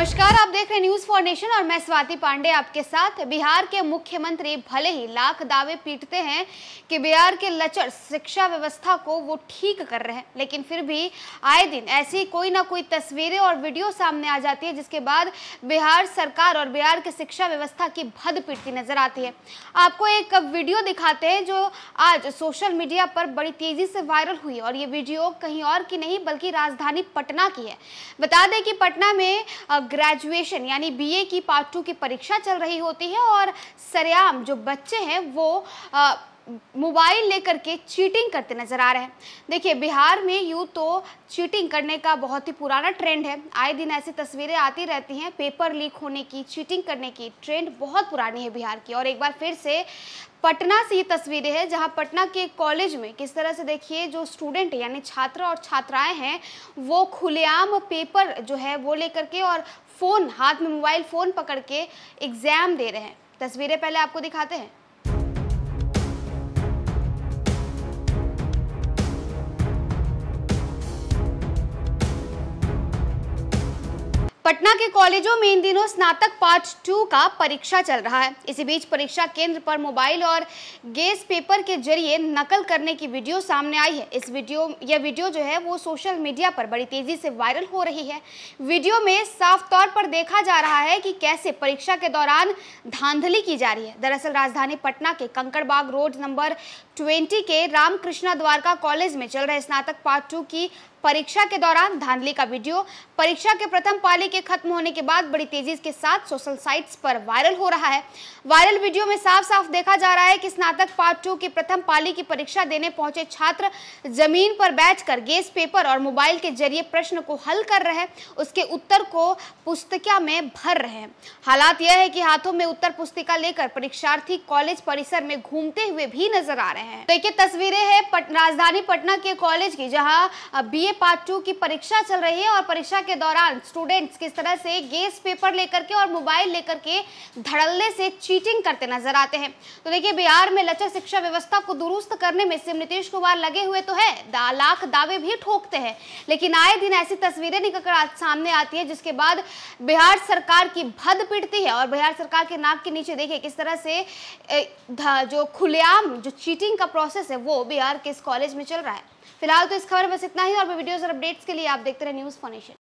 नमस्कार आप देख रहे हैं न्यूज फॉर नेशन और मैं स्वाति पांडे आपके साथ बिहार के मुख्यमंत्री भले ही लाख दावे पीटते हैं कि बिहार के लचर शिक्षा व्यवस्था को वो ठीक कर रहे हैं लेकिन फिर भी आए दिन ऐसी कोई ना कोई तस्वीरें और वीडियो सामने आ जाती है जिसके बाद बिहार सरकार और बिहार के शिक्षा व्यवस्था की भद पीटती नजर आती है आपको एक वीडियो दिखाते हैं जो आज सोशल मीडिया पर बड़ी तेजी से वायरल हुई और ये वीडियो कहीं और की नहीं बल्कि राजधानी पटना की है बता दें कि पटना में ग्रेजुएशन यानी बीए की पार्ट टू की परीक्षा चल रही होती है और सरेआम जो बच्चे हैं वो मोबाइल लेकर के चीटिंग करते नजर आ रहे हैं देखिए बिहार में यूँ तो चीटिंग करने का बहुत ही पुराना ट्रेंड है आए दिन ऐसी तस्वीरें आती रहती हैं पेपर लीक होने की चीटिंग करने की ट्रेंड बहुत पुरानी है बिहार की और एक बार फिर से पटना से ये तस्वीरें हैं जहां पटना के कॉलेज में किस तरह से देखिए जो स्टूडेंट यानी छात्र और छात्राएँ हैं वो खुलेआम पेपर जो है वो लेकर के और फ़ोन हाथ में मोबाइल फ़ोन पकड़ के एग्ज़ाम दे रहे हैं तस्वीरें पहले आपको दिखाते हैं पटना के कॉलेजों में इन दिनों स्नातक पार्ट टू का परीक्षा चल रहा है इसी बीच परीक्षा केंद्र पर मोबाइल और गैस पेपर के जरिए नकल करने की वीडियो सामने आई है इस वीडियो यह वीडियो जो है वो सोशल मीडिया पर बड़ी तेजी से वायरल हो रही है वीडियो में साफ तौर पर देखा जा रहा है कि कैसे परीक्षा के दौरान धांधली की जा रही है दरअसल राजधानी पटना के कंकड़बाग रोड नंबर ट्वेंटी के रामकृष्णा द्वारका कॉलेज में चल रहे स्नातक पार्ट टू की परीक्षा के दौरान धांधली का वीडियो परीक्षा के प्रथम पाली के खत्म होने के बाद बड़ी तेजी के साथ सोशल साइट्स पर वायरल हो रहा है वायरल वीडियो में साफ साफ देखा जा रहा है कि स्नातक पार्ट टू की प्रथम पाली की परीक्षा देने पहुंचे छात्र जमीन पर बैठकर गेस पेपर और मोबाइल के जरिए प्रश्न को हल कर रहे उसके उत्तर को पुस्तिका में भर रहे हैं हालात यह है की हाथों में उत्तर पुस्तिका लेकर परीक्षार्थी कॉलेज परिसर में घूमते हुए भी नजर आ रहे हैं तो एक तस्वीरें हैं राजधानी पटना के कॉलेज की जहाँ बी ये पार्ट टू की परीक्षा चल रही है और परीक्षा के दौरान स्टूडेंट्स किस तरह से गेस पेपर लेकर के और मोबाइल लेकर के धड़ल्ले से चीटिंग करते नजर आते हैं तो देखिए बिहार में लचक शिक्षा व्यवस्था को दुरुस्त करने में सीएम नीतीश कुमार लगे हुए तो है लाख दावे भी ठोकते हैं लेकिन आए दिन ऐसी तस्वीरें निकलकर सामने आती है जिसके बाद बिहार सरकार की भद पिटती है और बिहार सरकार के नाक के नीचे देखिए किस तरह से जो खुलेआम जो चीटिंग का प्रोसेस है वो बिहार के इस कॉलेज में चल रहा है फिलहाल तो इस खबर बस इतना ही और वीडियोस और अपडेट्स के लिए आप देखते रहे न्यूज़ फोनेशन